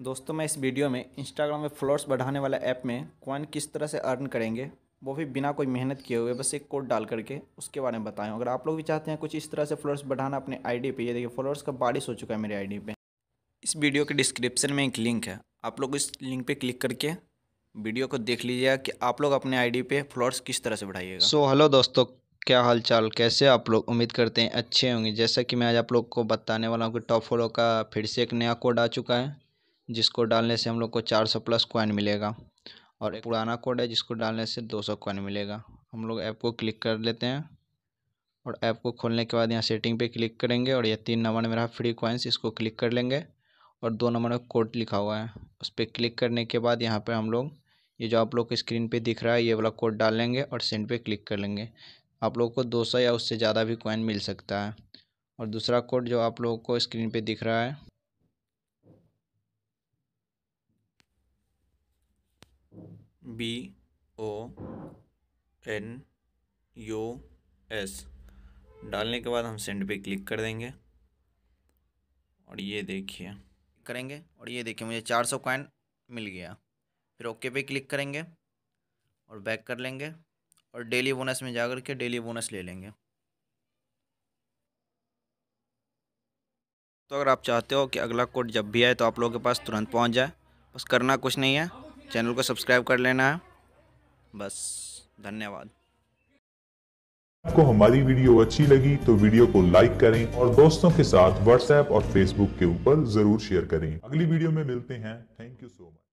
दोस्तों मैं इस वीडियो में इंस्टाग्राम में फॉलोअर्स बढ़ाने वाला ऐप में कॉइन किस तरह से अर्न करेंगे वो भी बिना कोई मेहनत किए हुए बस एक कोड डाल करके उसके बारे में बताएं अगर आप लोग भी चाहते हैं कुछ इस तरह से फॉलोअर्स बढ़ाना अपने आईडी पे ये देखिए फॉलोअर्स का बारिश हो चुका है मेरे आई पे इस वीडियो के डिस्क्रिप्शन में एक लिंक है आप लोग इस लिंक पर क्लिक करके वीडियो को देख लीजिएगा कि आप लोग अपने आई डी फॉलोअर्स किस तरह से बढ़ाइएगा सो हेलो दोस्तों क्या हाल चाल कैसे आप लोग उम्मीद करते हैं अच्छे होंगे जैसा कि मैं आज आप लोग को बताने वाला हूँ कि टॉप फॉलो का फिर से एक नया कोड आ चुका है जिसको डालने से हम लोग को चार सौ प्लस कॉइन मिलेगा और एक पुराना कोड है जिसको डालने से दो सौ कॉइन मिलेगा हम लोग ऐप को क्लिक कर लेते हैं और ऐप को खोलने के बाद यहाँ सेटिंग पे क्लिक करेंगे और यह तीन नंबर में रहा फ्री कॉइन्स इसको क्लिक कर लेंगे और दो नंबर में कोड लिखा हुआ है उस पर क्लिक करने के बाद यहाँ पर हम लोग ये जो आप लोग को स्क्रीन पर दिख रहा है ये वाला कोड डाल लेंगे और सेंड पर क्लिक कर लेंगे आप लोग को दो सौ या उससे ज़्यादा भी कॉइन मिल सकता है और दूसरा कोड जो आप लोगों को स्क्रीन पे दिख रहा है B O N U S डालने के बाद हम सेंड पे क्लिक कर देंगे और ये देखिए करेंगे और ये देखिए मुझे चार सौ कॉइन मिल गया फिर ओके पे क्लिक करेंगे और बैक कर लेंगे और डेली बोनस में जा के डेली बोनस ले लेंगे तो अगर आप चाहते हो कि अगला कोड जब भी आए तो आप लोगों के पास तुरंत पहुंच जाए बस करना कुछ नहीं है चैनल को सब्सक्राइब कर लेना है बस धन्यवाद आपको हमारी वीडियो अच्छी लगी तो वीडियो को लाइक करें और दोस्तों के साथ व्हाट्सएप और फेसबुक के ऊपर जरूर शेयर करें अगली वीडियो में मिलते हैं थैंक यू सो मच